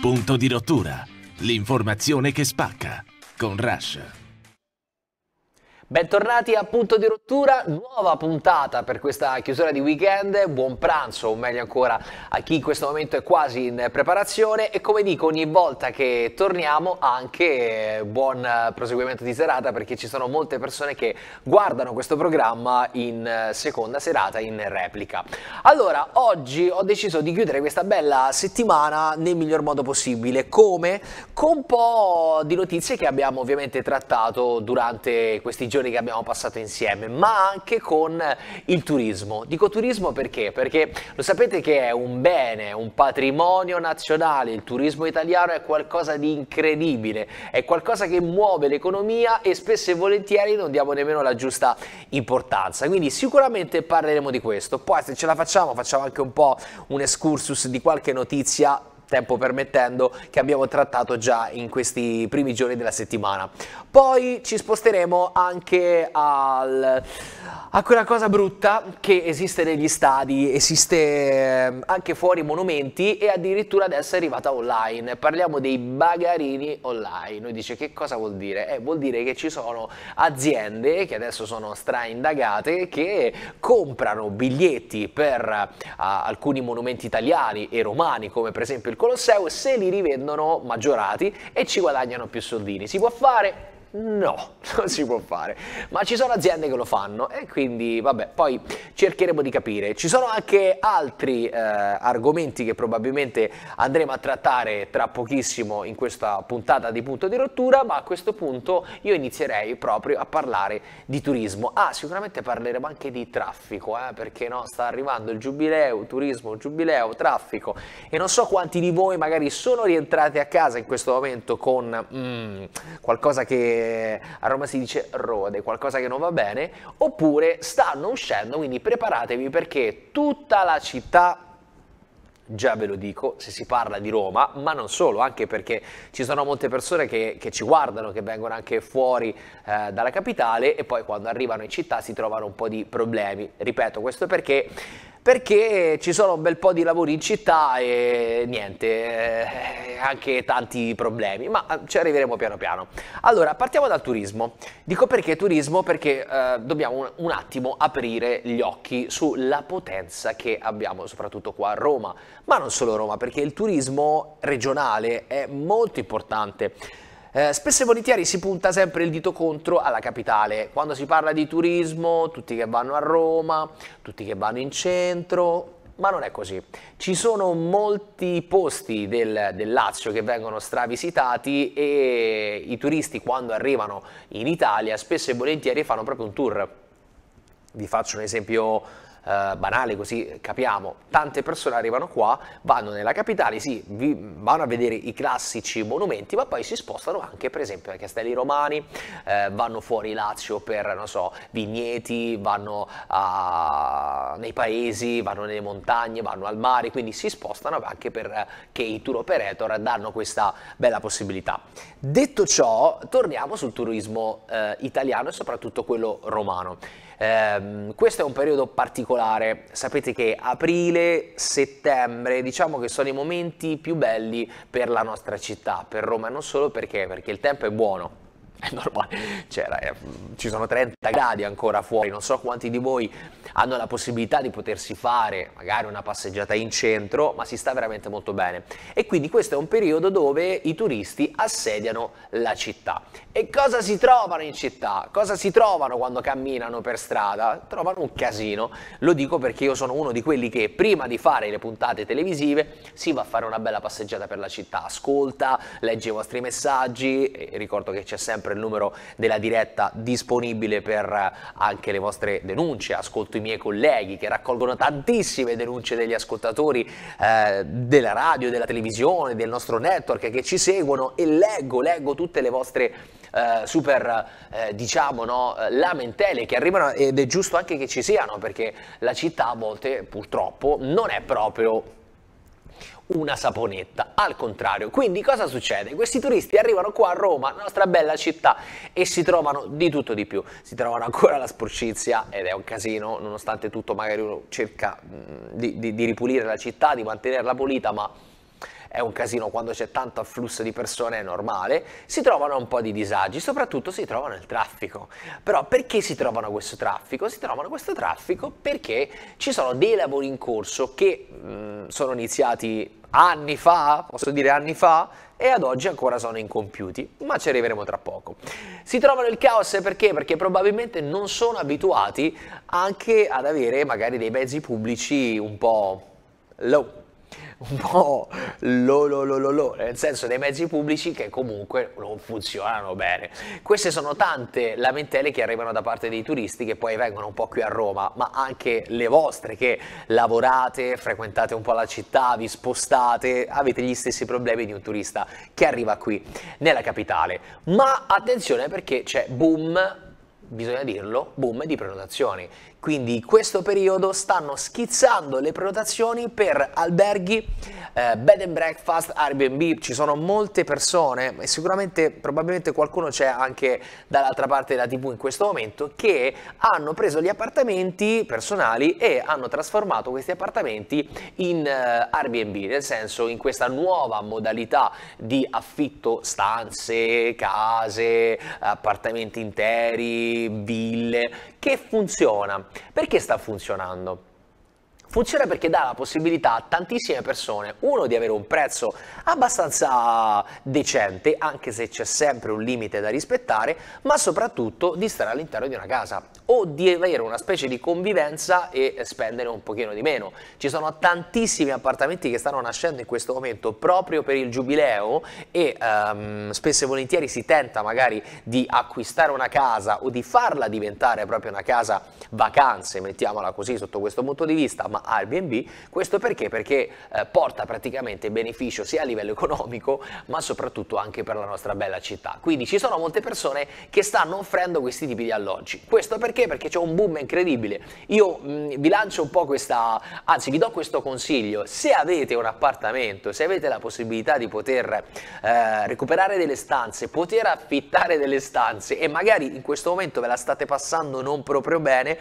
Punto di rottura. L'informazione che spacca. Con Rush. Bentornati a Punto di Rottura, nuova puntata per questa chiusura di weekend, buon pranzo o meglio ancora a chi in questo momento è quasi in preparazione e come dico ogni volta che torniamo anche eh, buon eh, proseguimento di serata perché ci sono molte persone che guardano questo programma in eh, seconda serata in replica. Allora, oggi ho deciso di chiudere questa bella settimana nel miglior modo possibile, come? Con un po' di notizie che abbiamo ovviamente trattato durante questi giorni che abbiamo passato insieme, ma anche con il turismo. Dico turismo perché? Perché lo sapete che è un bene, un patrimonio nazionale, il turismo italiano è qualcosa di incredibile, è qualcosa che muove l'economia e spesso e volentieri non diamo nemmeno la giusta importanza. Quindi sicuramente parleremo di questo. Poi se ce la facciamo facciamo anche un po' un escursus di qualche notizia tempo permettendo, che abbiamo trattato già in questi primi giorni della settimana. Poi ci sposteremo anche al, a quella cosa brutta che esiste negli stadi, esiste ehm, anche fuori monumenti e addirittura adesso è arrivata online. Parliamo dei bagarini online. Noi dice che cosa vuol dire? Eh, vuol dire che ci sono aziende che adesso sono straindagate che comprano biglietti per uh, alcuni monumenti italiani e romani come per esempio il Colosseo se li rivendono maggiorati e ci guadagnano più soldini. Si può fare? No, non si può fare. Ma ci sono aziende che lo fanno e quindi vabbè, poi cercheremo di capire. Ci sono anche altri eh, argomenti che probabilmente andremo a trattare tra pochissimo in questa puntata di punto di rottura, ma a questo punto io inizierei proprio a parlare di turismo. Ah, sicuramente parleremo anche di traffico, eh, perché no, sta arrivando il giubileo, turismo, giubileo, traffico e non so quanti di voi magari sono rientrati a casa in questo momento con mm, qualcosa che a Roma si dice rode, qualcosa che non va bene, oppure stanno uscendo, quindi preparatevi perché tutta la città già ve lo dico, se si parla di Roma, ma non solo, anche perché ci sono molte persone che, che ci guardano, che vengono anche fuori eh, dalla capitale e poi quando arrivano in città si trovano un po' di problemi. Ripeto, questo perché perché ci sono un bel po' di lavori in città e niente, eh, anche tanti problemi, ma eh, ci arriveremo piano piano. Allora, partiamo dal turismo. Dico perché turismo? Perché eh, dobbiamo un, un, attimo aprire gli occhi sulla potenza che abbiamo, soprattutto qua a Roma ma non solo Roma, perché il turismo regionale è molto importante. Eh, spesso e volentieri si punta sempre il dito contro alla capitale. Quando si parla di turismo, tutti che vanno a Roma, tutti che vanno in centro, ma non è così. Ci sono molti posti del, del, Lazio che vengono stravisitati e i turisti quando arrivano in Italia spesso e volentieri fanno proprio un tour. Vi faccio un esempio eh, banale così capiamo, tante persone arrivano qua, vanno nella capitale, sì, vi, vanno a vedere i classici monumenti, ma poi si spostano anche per esempio ai castelli romani, eh, vanno fuori Lazio per, non so, vigneti, vanno a, nei paesi, vanno nelle montagne, vanno al mare, quindi si spostano anche perché eh, i tour operator danno questa bella possibilità. Detto ciò, torniamo sul turismo eh, italiano e soprattutto quello romano. Eh, questo è un periodo particolare, sapete che aprile, settembre, diciamo che sono i momenti più belli per la nostra città, per Roma, e non solo perché, perché il tempo è buono, è normale, cioè, ci sono 30 gradi ancora fuori, non so quanti di voi hanno la possibilità di potersi fare magari una passeggiata in centro, ma si sta veramente molto bene. E quindi questo è un periodo dove i turisti assediano la città. E cosa si trovano in città? Cosa si trovano quando camminano per strada? Trovano un casino, lo dico perché io sono uno di quelli che prima di fare le puntate televisive si va a fare una bella passeggiata per la città, ascolta, legge i vostri messaggi, ricordo che c'è sempre sempre il numero della diretta disponibile per eh, anche le vostre denunce, ascolto i miei colleghi che raccolgono tantissime denunce degli ascoltatori eh, della radio, della televisione, del nostro network che ci seguono e leggo, leggo tutte le vostre eh, super eh, diciamo no, lamentele che arrivano ed è giusto anche che ci siano perché la città a volte purtroppo non è proprio una saponetta, al contrario. Quindi cosa succede? Questi turisti arrivano qua a Roma, la nostra bella città, e si trovano di tutto di più. Si trovano ancora la sporcizia ed è un casino, nonostante tutto magari uno cerca mm, di, di, di ripulire la città, di mantenerla pulita, ma è un casino quando c'è tanto afflusso di persone, è normale, si trovano un po' di disagi, soprattutto si trovano il traffico. Però perché si trovano questo traffico? Si trovano questo traffico perché ci sono dei lavori in corso che mh, mm, sono iniziati anni fa, posso dire anni fa, e ad oggi ancora sono incompiuti, ma ci arriveremo tra poco. Si trovano il caos perché? Perché probabilmente non sono abituati anche ad avere magari dei mezzi pubblici un po' low, un po' lo, lo, lo, lo, nel senso dei mezzi pubblici che comunque non funzionano bene. Queste sono tante lamentele che arrivano da parte dei turisti che poi vengono un po' qui a Roma, ma anche le vostre che lavorate, frequentate un po' la città, vi spostate, avete gli stessi problemi di un turista che arriva qui nella capitale. Ma attenzione perché c'è boom bisogna dirlo, boom di prenotazioni. Quindi in questo periodo stanno schizzando le prenotazioni per alberghi, eh, bed and breakfast, Airbnb. Ci sono molte persone, e sicuramente probabilmente qualcuno c'è anche dall'altra parte della TV in questo momento, che hanno preso gli appartamenti personali e hanno trasformato questi appartamenti in eh, Airbnb, nel senso in questa nuova modalità di affitto stanze, case, appartamenti interi, ville che funziona. Perché sta funzionando? Funziona perché dà la possibilità a tantissime persone, uno, di avere un prezzo abbastanza decente, anche se c'è sempre un limite da rispettare, ma soprattutto di stare all'interno di una casa o di avere una specie di convivenza e spendere un pochino di meno. Ci sono tantissimi appartamenti che stanno nascendo in questo momento proprio per il giubileo e um, spesso e volentieri si tenta magari di acquistare una casa o di farla diventare proprio una casa vacanze, mettiamola così sotto questo punto di vista, ma Airbnb, questo perché? Perché eh, porta praticamente beneficio sia a livello economico ma soprattutto anche per la nostra bella città. Quindi ci sono molte persone che stanno offrendo questi tipi di alloggi. Questo perché perché? Perché c'è un boom incredibile. Io mh, vi lancio un po' questa, anzi vi do questo consiglio, se avete un appartamento, se avete la possibilità di poter eh, recuperare delle stanze, poter affittare delle stanze e magari in questo momento ve la state passando non proprio bene,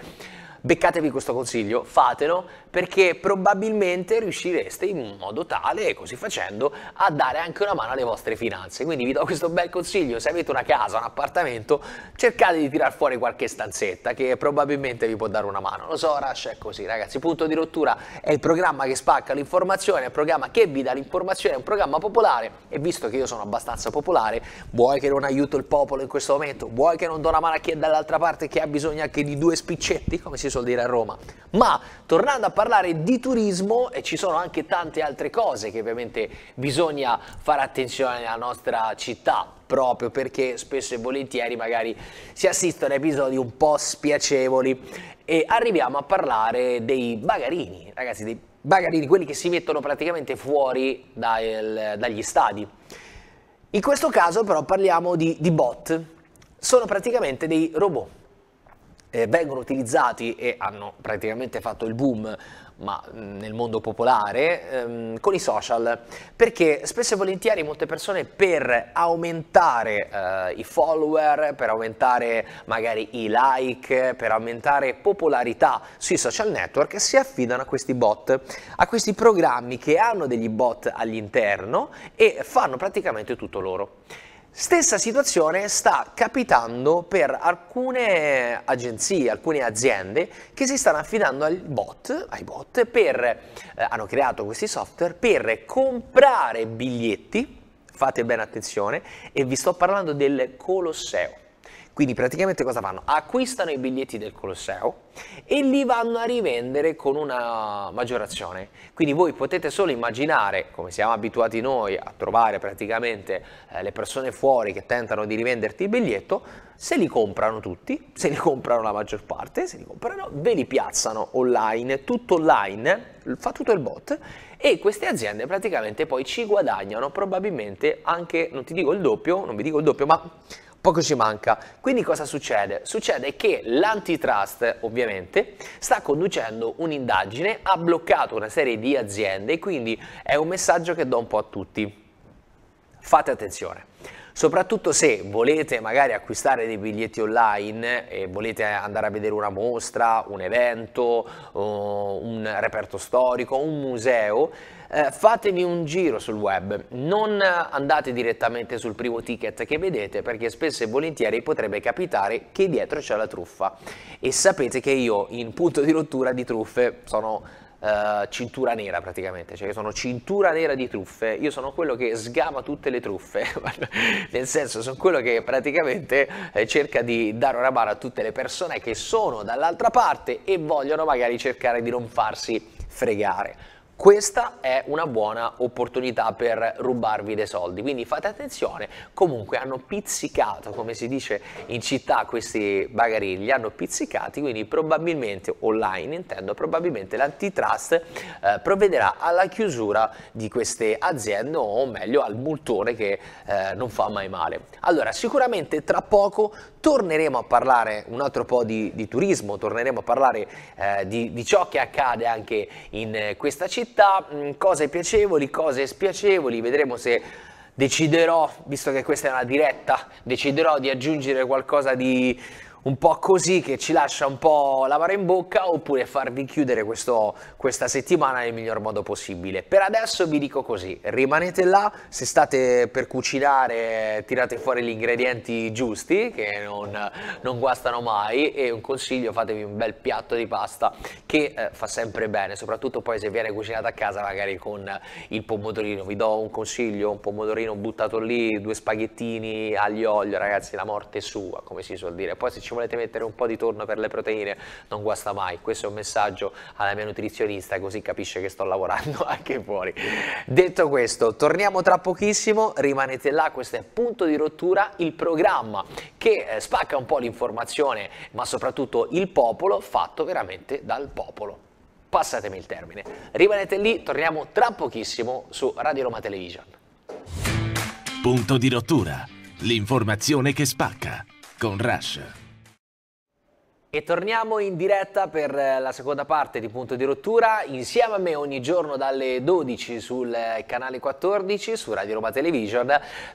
beccatevi questo consiglio, fatelo, perché probabilmente riuscireste in modo tale, così facendo, a dare anche una mano alle vostre finanze. Quindi vi do questo bel consiglio, se avete una casa, un appartamento, cercate di tirar fuori qualche stanzetta che probabilmente vi può dare una mano. Lo so, Rush è così, ragazzi. Punto di rottura è il programma che spacca l'informazione, è il programma che vi dà l'informazione, è un programma popolare e visto che io sono abbastanza popolare, vuoi che non aiuto il popolo in questo momento, vuoi che non do una mano a chi è dall'altra parte che ha bisogno anche di due spiccetti, come si si suol dire a Roma. Ma tornando a parlare di turismo, ci sono anche tante altre cose che ovviamente bisogna fare attenzione nella nostra città proprio perché spesso e volentieri magari si assistono a episodi un po' spiacevoli e arriviamo a parlare dei bagarini, ragazzi, dei bagarini, quelli che si mettono praticamente fuori dal, dagli stadi. In questo caso però parliamo di, di bot, sono praticamente dei robot eh, vengono utilizzati e hanno praticamente fatto il boom ma mm, nel mondo popolare, ehm, con i social, perché spesso e volentieri molte persone per aumentare eh, i follower, per aumentare magari i like, per aumentare popolarità sui social network si affidano a questi bot, a questi programmi che hanno degli bot all'interno e fanno praticamente tutto loro. Stessa situazione sta capitando per alcune agenzie, alcune aziende che si stanno affidando ai bot, ai bot per, eh, hanno creato questi software per comprare biglietti, fate bene attenzione, e vi sto parlando del Colosseo. Quindi praticamente cosa fanno? Acquistano i biglietti del Colosseo e li vanno a rivendere con una maggiorazione. Quindi voi potete solo immaginare, come siamo abituati noi a trovare praticamente eh, le persone fuori che tentano di rivenderti il biglietto, se li comprano tutti, se li comprano la maggior parte, se li comprano, ve li piazzano online, tutto online, fa tutto il bot e queste aziende praticamente poi ci guadagnano probabilmente anche, non ti dico il doppio, non vi dico il doppio, ma Poco ci manca. Quindi cosa succede? Succede che l'antitrust, ovviamente, sta conducendo un'indagine, ha bloccato una serie di aziende, quindi è un messaggio che do un po' a tutti. Fate attenzione soprattutto se volete magari acquistare dei biglietti online e volete andare a vedere una mostra, un evento, eh, un reperto storico, un museo, eh, fatevi un giro sul web, non andate direttamente sul primo ticket che vedete perché spesso e volentieri potrebbe capitare che dietro c'è la truffa e sapete che io in punto di rottura di truffe sono Uh, cintura nera praticamente, cioè sono cintura nera di truffe, io sono quello che sgama tutte le truffe, nel senso sono quello che praticamente eh, cerca di dare una mano a tutte le persone che sono dall'altra parte e vogliono magari cercare di non farsi fregare. Questa è una buona opportunità per rubarvi dei soldi, quindi fate attenzione, comunque hanno pizzicato, come si dice in città, questi bagarelli, li hanno pizzicati, quindi probabilmente, online intendo, probabilmente l'antitrust eh, provvederà alla chiusura di queste aziende o meglio al multone che eh, non fa mai male. Allora, sicuramente tra poco torneremo a parlare un altro po' di, di turismo, torneremo a parlare eh, di, di ciò che accade anche in eh, questa città, città, mm, cose piacevoli, cose spiacevoli, vedremo se deciderò, visto che questa è una diretta, deciderò di aggiungere qualcosa di un po' così che ci lascia un po' lavare in bocca oppure farvi chiudere questo, questa settimana nel miglior modo possibile. Per adesso vi dico così, rimanete là, se state per cucinare tirate fuori gli ingredienti giusti che non, non guastano mai e un consiglio fatevi un bel piatto di pasta che eh, fa sempre bene, soprattutto poi se viene cucinata a casa magari con il pomodorino, vi do un consiglio, un pomodorino buttato lì, due spaghettini aglio olio, ragazzi la morte è sua come si suol dire, poi se ci ci volete mettere un po' di torno per le proteine, non guasta mai. Questo è un messaggio alla mia nutrizionista, così capisce che sto lavorando anche fuori. Detto questo, torniamo tra pochissimo, rimanete là, questo è Punto di Rottura, il programma che eh, spacca un po' l'informazione, ma soprattutto il popolo, fatto veramente dal popolo passatemi il termine. Rimanete lì, torniamo tra pochissimo su Radio Roma Television. Punto di rottura, l'informazione che spacca con Rush. E torniamo in diretta per eh, la seconda parte di Punto di Rottura, insieme a me ogni giorno dalle 12 sul eh, canale 14 su Radio Roma Television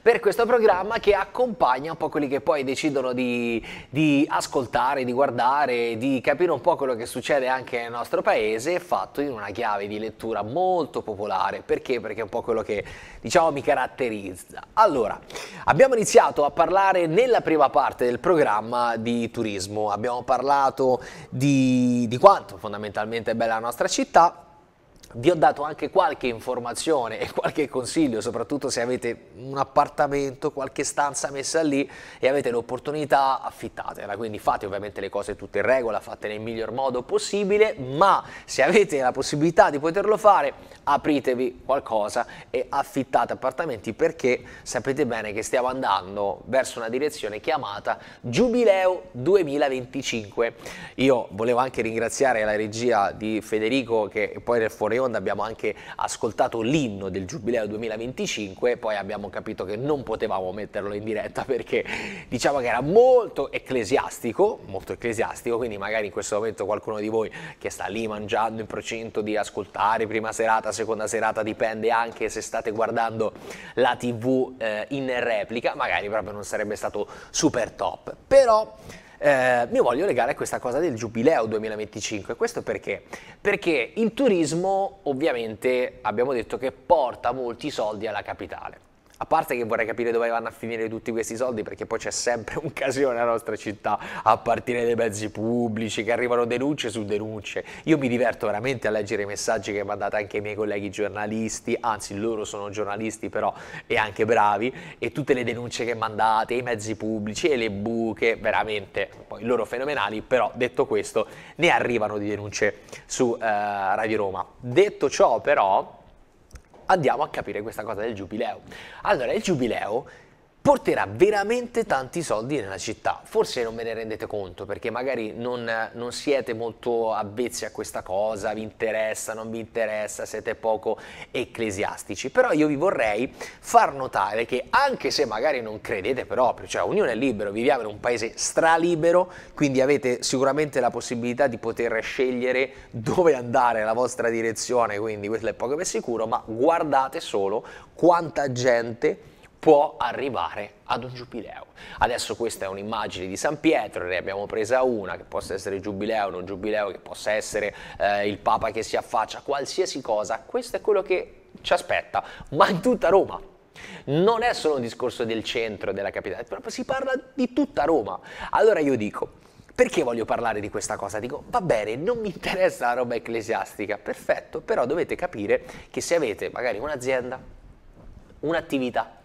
per questo programma che accompagna un po' quelli che poi decidono di, di ascoltare, di guardare, di capire un po' quello che succede anche nel nostro paese fatto in una chiave di lettura molto popolare. Perché? Perché è un po' quello che diciamo mi caratterizza. Allora, abbiamo iniziato a parlare nella prima parte del programma di turismo, abbiamo parlato parlato di, di quanto fondamentalmente è bella la nostra città vi ho dato anche qualche informazione e qualche consiglio, soprattutto se avete un appartamento, qualche stanza messa lì e avete l'opportunità, affittatela. Quindi fate ovviamente le cose tutte in regola, fatele nel miglior modo possibile, ma se avete la possibilità di poterlo fare, apritevi qualcosa e affittate appartamenti perché sapete bene che stiamo andando verso una direzione chiamata Giubileo 2025. Io volevo anche ringraziare la regia di Federico che poi nel fuori fuori onda abbiamo anche ascoltato l'inno del Giubileo 2025, poi abbiamo capito che non potevamo metterlo in diretta perché diciamo che era molto ecclesiastico, molto ecclesiastico, quindi magari in questo momento qualcuno di voi che sta lì mangiando in procinto di ascoltare prima serata, seconda serata, dipende anche se state guardando la tv eh, in replica, magari proprio non sarebbe stato super top. Però eh, mi voglio legare a questa cosa del giubileo 2025. Questo perché? Perché il turismo ovviamente abbiamo detto che porta molti soldi alla capitale. A parte che vorrei capire dove vanno a finire tutti questi soldi, perché poi c'è sempre un casino nella nostra città, a partire dai mezzi pubblici, che arrivano denunce su denunce. Io mi diverto veramente a leggere i messaggi che mandate anche ai miei colleghi giornalisti, anzi loro sono giornalisti però e anche bravi, e tutte le denunce che mandate, i mezzi pubblici e le buche, veramente, poi loro fenomenali, però detto questo ne arrivano di denunce su eh, Radio Roma. Detto ciò però andiamo a capire questa cosa del giubileo. Allora, il giubileo porterà veramente tanti soldi nella città. Forse non ve ne rendete conto perché magari non, non, siete molto avvezzi a questa cosa, vi interessa, non vi interessa, siete poco ecclesiastici, però io vi vorrei far notare che anche se magari non credete proprio, cioè Unione è libero, viviamo in un paese stralibero, quindi avete sicuramente la possibilità di poter scegliere dove andare, la vostra direzione, quindi questo è poco per sicuro, ma guardate solo quanta gente può arrivare ad un giubileo. Adesso questa è un'immagine di San Pietro, ne abbiamo presa una che possa essere giubileo, non giubileo, che possa essere eh, il Papa che si affaccia, qualsiasi cosa, questo è quello che ci aspetta, ma in tutta Roma. Non è solo un discorso del centro della capitale, proprio si parla di tutta Roma. Allora io dico, perché voglio parlare di questa cosa? Dico, va bene, non mi interessa la roba ecclesiastica, perfetto, però dovete capire che se avete magari un'azienda, un'attività,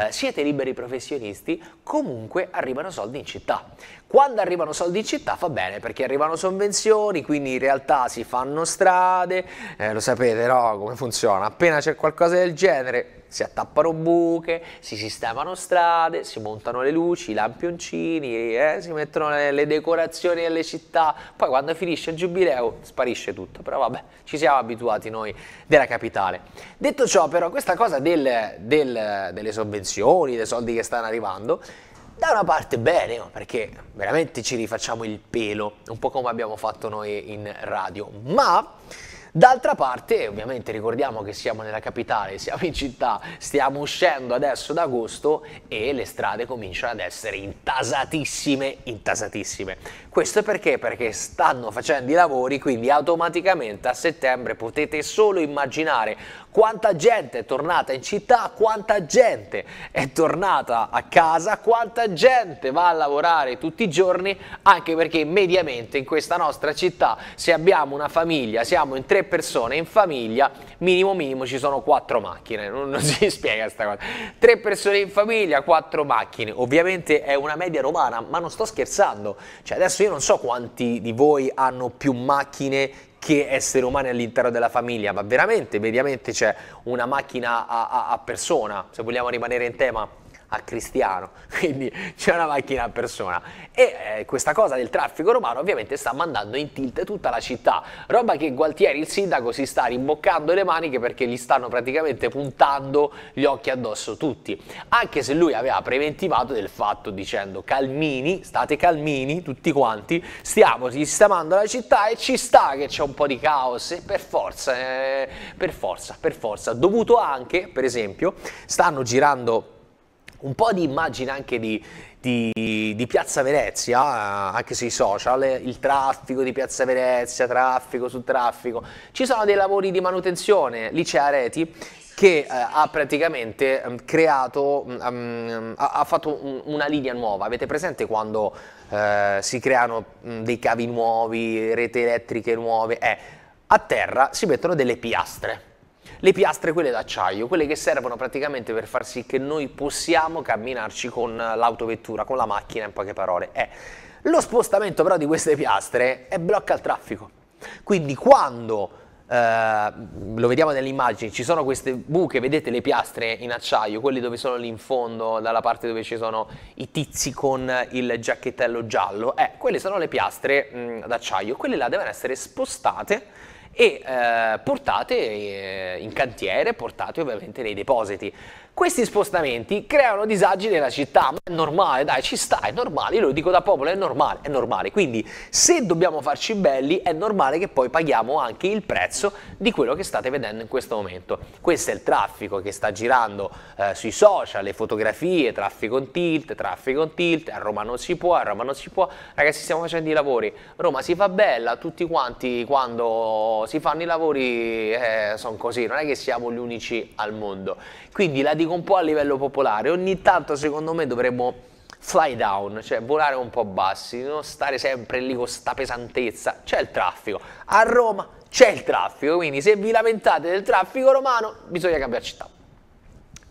eh, siete liberi professionisti, comunque arrivano soldi in città. Quando arrivano soldi in città fa bene perché arrivano sovvenzioni, quindi in realtà si fanno strade, eh, lo sapete no come funziona, appena c'è qualcosa del genere si attappano buche, si sistemano strade, si montano le luci, i lampioncini, eh, si mettono le, le, decorazioni delle città, poi quando finisce il giubileo sparisce tutto, però vabbè ci siamo abituati noi della capitale. Detto ciò però questa cosa del, del, delle sovvenzioni, dei soldi che stanno arrivando, da una parte bene, perché veramente ci rifacciamo il pelo, un po' come abbiamo fatto noi in radio, ma D'altra parte, ovviamente ricordiamo che siamo nella capitale, siamo in città, stiamo uscendo adesso d'agosto e le strade cominciano ad essere intasatissime, intasatissime. Questo perché? Perché stanno facendo i lavori, quindi automaticamente a settembre potete solo immaginare quanta gente è tornata in città, quanta gente è tornata a casa, quanta gente va a lavorare tutti i giorni, anche perché mediamente in questa nostra città se abbiamo una famiglia, siamo in tre persone in famiglia, minimo minimo ci sono quattro macchine, non, non si spiega questa cosa. Tre persone in famiglia, quattro macchine, ovviamente è una media romana, ma non sto scherzando, cioè adesso io non so quanti di voi hanno più macchine che essere umani all'interno della famiglia, ma veramente, mediamente c'è una macchina a, a, a persona, se vogliamo rimanere in tema a Cristiano, quindi c'è una macchina a persona. E eh, questa cosa del traffico romano ovviamente sta mandando in tilt tutta la città, roba che Gualtieri, il sindaco, si sta rimboccando le maniche perché gli stanno praticamente puntando gli occhi addosso tutti, anche se lui aveva preventivato del fatto dicendo calmini, state calmini tutti quanti, stiamo sistemando la città e ci sta che c'è un po' di caos e per forza, eh, per forza, per forza, dovuto anche, per esempio, stanno girando un po' di immagine anche di, di, di, Piazza Venezia, eh, anche sui social, eh, il traffico di Piazza Venezia, traffico su traffico. Ci sono dei lavori di manutenzione, lì c'è Areti che eh, ha praticamente um, creato, um, ha, ha, fatto un, una linea nuova. Avete presente quando eh, si creano um, dei cavi nuovi, rete elettriche nuove? Eh, a terra si mettono delle piastre le piastre quelle d'acciaio, quelle che servono praticamente per far sì che noi possiamo camminarci con l'autovettura, con la macchina in poche parole. Eh, lo spostamento però di queste piastre eh, blocca il traffico. Quindi quando Uh, lo vediamo nelle immagini, ci sono queste buche, vedete le piastre in acciaio, quelle dove sono lì in fondo, dalla parte dove ci sono i tizi con il giacchettello giallo, eh, quelle sono le piastre mh, d'acciaio, quelle là devono essere spostate e eh, portate eh, in cantiere, portate ovviamente nei depositi. Questi spostamenti creano disagi nella città, ma è normale, dai, ci sta, è normale, io lo dico da popolo, è normale, è normale. Quindi se dobbiamo farci belli, è normale che poi paghiamo anche il prezzo di quello che state vedendo in questo momento. Questo è il traffico che sta girando eh, sui social, le fotografie, traffico in tilt, traffico in tilt, a Roma non si può, a Roma non si può. Ragazzi, stiamo facendo i lavori. Roma si fa bella, tutti quanti quando si fanno i lavori eh, sono così, non è che siamo gli unici al mondo. Quindi la dico dico un po' a livello popolare, ogni tanto secondo me dovremmo fly down, cioè volare un po' bassi, non stare sempre lì con sta pesantezza, c'è il traffico. A Roma c'è il traffico, quindi se vi lamentate del traffico romano bisogna cambiare città.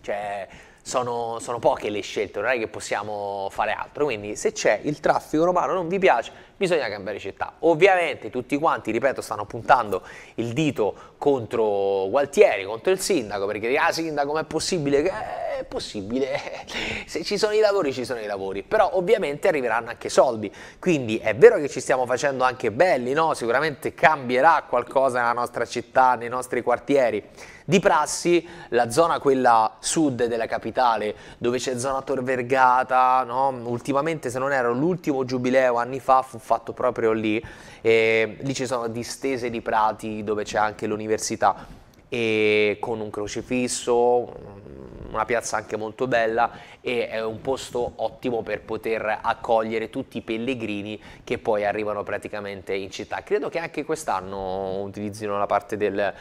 Cioè, sono, sono poche le scelte, non è che possiamo fare altro, quindi se c'è il traffico romano non vi piace, bisogna cambiare città. Ovviamente tutti quanti, ripeto, stanno puntando il dito contro Gualtieri, contro il sindaco, perché ah sindaco ma è possibile? Che è possibile, se ci sono i lavori ci sono i lavori, però ovviamente arriveranno anche soldi, quindi è vero che ci stiamo facendo anche belli, no? sicuramente cambierà qualcosa nella nostra città, nei nostri quartieri. Di prassi, la zona quella sud della capitale, dove c'è zona Tor Vergata, no? ultimamente se non ero l'ultimo giubileo anni fa fu fatto proprio lì e lì ci sono distese di prati dove c'è anche l'università e con un crocifisso, mm, una piazza anche molto bella e è un posto ottimo per poter accogliere tutti i pellegrini che poi arrivano praticamente in città. Credo che anche quest'anno utilizzino la parte del,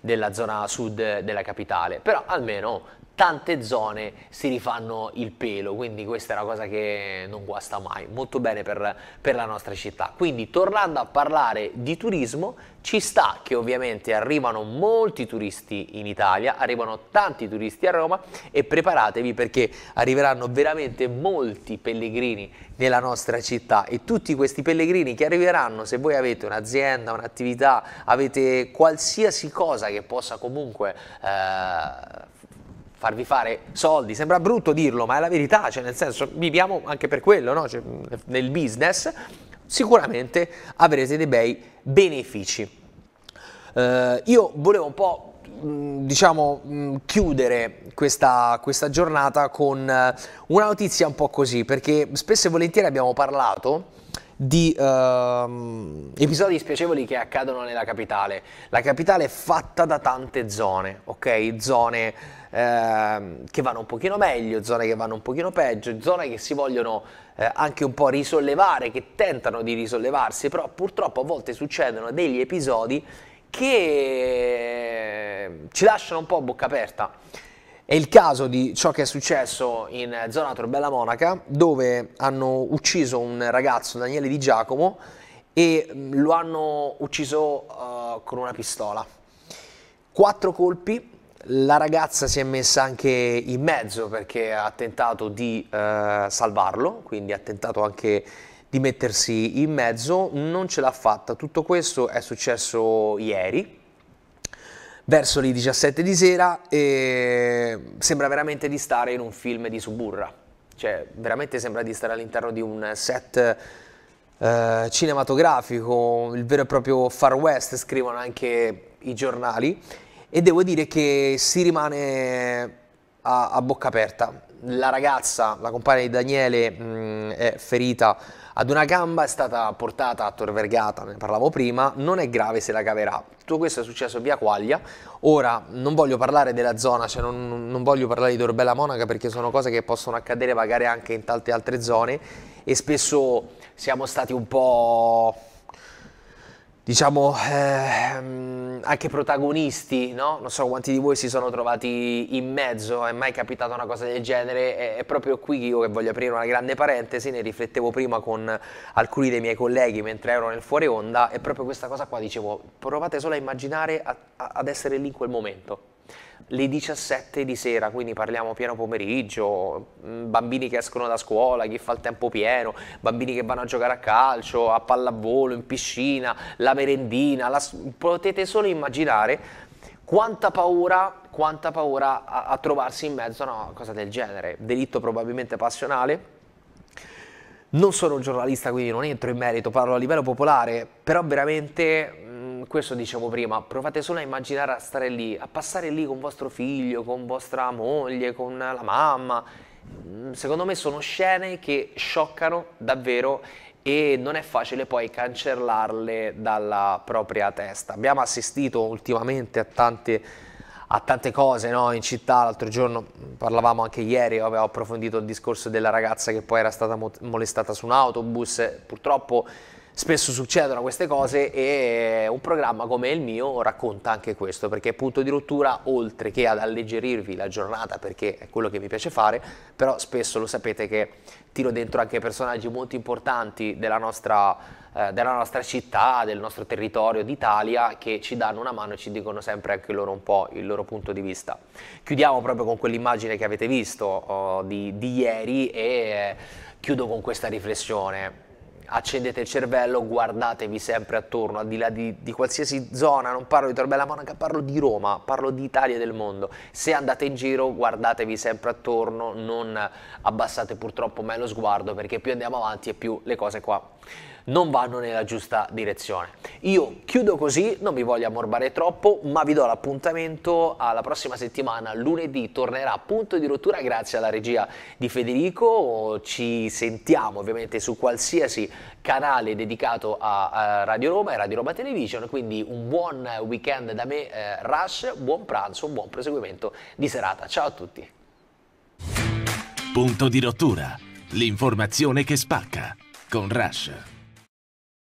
della zona sud della capitale, però almeno tante zone si rifanno il pelo, quindi questa è una cosa che non guasta mai, molto bene per, per, la nostra città. Quindi tornando a parlare di turismo, ci sta che ovviamente arrivano molti turisti in Italia, arrivano tanti turisti a Roma e preparatevi perché arriveranno veramente molti pellegrini nella nostra città e tutti questi pellegrini che arriveranno, se voi avete un'azienda, un'attività, avete qualsiasi cosa che possa comunque... Eh, farvi fare soldi. Sembra brutto dirlo, ma è la verità, cioè nel senso viviamo anche per quello, no? cioè, nel business sicuramente avrete dei bei benefici. Eh, io volevo un po' diciamo chiudere questa, questa, giornata con eh, una notizia un po' così perché spesso e volentieri abbiamo parlato di uh, episodi spiacevoli che accadono nella capitale. La capitale è fatta da tante zone, ok? Zone uh, che vanno un pochino meglio, zone che vanno un pochino peggio, zone che si vogliono uh, anche un po' risollevare, che tentano di risollevarsi, però purtroppo a volte succedono degli episodi che ci lasciano un po' a bocca aperta. È il caso di ciò che è successo in zona Torbella Monaca, dove hanno ucciso un ragazzo, Daniele Di Giacomo, e mm, lo hanno ucciso uh, con una pistola. Quattro colpi, la ragazza si è messa anche in mezzo perché ha tentato di uh, salvarlo, quindi ha tentato anche di mettersi in mezzo, non ce l'ha fatta. Tutto questo è successo ieri, verso le 17 di sera e sembra veramente di stare in un film di Suburra, cioè veramente sembra di stare all'interno di un set eh, cinematografico, il vero e proprio Far West scrivono anche i giornali e devo dire che si rimane a, a bocca aperta. La ragazza, la compagna di Daniele, mh, mm, è ferita ad una gamba è stata portata a Tor Vergata, ne parlavo prima, non è grave se la caverà. Tutto questo è successo via Quaglia. Ora non voglio parlare della zona, cioè non, non voglio parlare di Torbella Monaca perché sono cose che possono accadere magari anche in tante altre zone e spesso siamo stati un po' diciamo, eh, anche protagonisti, no? Non so quanti di voi si sono trovati in mezzo, è mai capitata una cosa del genere? È, è proprio qui che io voglio aprire una grande parentesi, ne riflettevo prima con alcuni dei miei colleghi mentre ero nel fuori onda, e proprio questa cosa qua dicevo, provate solo a immaginare a, a, ad essere lì in quel momento le 17 di sera, quindi parliamo pieno pomeriggio, mm, bambini che escono da scuola, chi fa il tempo pieno, bambini che vanno a giocare a calcio, a pallavolo, in piscina, la merendina, la... potete solo immaginare quanta paura, quanta paura a, a trovarsi in mezzo a una cosa del genere, delitto probabilmente passionale, non sono un giornalista, quindi non entro in merito, parlo a livello popolare, però veramente questo dicevo prima, provate solo a immaginare a stare lì, a passare lì con vostro figlio, con vostra moglie, con la mamma. Mm, secondo me sono scene che scioccano davvero e non è facile poi cancellarle dalla propria testa. Abbiamo assistito ultimamente a tante, a tante cose no? in città, l'altro giorno mm, parlavamo anche ieri, avevo approfondito il discorso della ragazza che poi era stata molestata su un autobus, purtroppo spesso succedono queste cose e un programma come il mio racconta anche questo perché è punto di rottura oltre che ad alleggerirvi la giornata perché è quello che mi piace fare però spesso lo sapete che tiro dentro anche personaggi molto importanti della nostra, eh, della nostra città, del nostro territorio d'Italia che ci danno una mano e ci dicono sempre anche loro un po' il loro punto di vista. Chiudiamo proprio con quell'immagine che avete visto oh, di, di, ieri e eh, chiudo con questa riflessione accendete il cervello, guardatevi sempre attorno, al di là di, di qualsiasi zona, non parlo di Torbella Monaca, parlo di Roma, parlo di Italia e del mondo. Se andate in giro guardatevi sempre attorno, non abbassate purtroppo mai lo sguardo perché più andiamo avanti e più le cose qua non vanno nella giusta direzione. Io chiudo così, non vi voglio ammorbare troppo, ma vi do l'appuntamento alla prossima settimana, lunedì tornerà punto di rottura grazie alla regia di Federico, ci sentiamo ovviamente su qualsiasi canale dedicato a, Radio Roma e Radio Roma Television, quindi un buon weekend da me eh, Rush, buon pranzo, un buon proseguimento di serata. Ciao a tutti. Punto di rottura, l'informazione che spacca con Rush.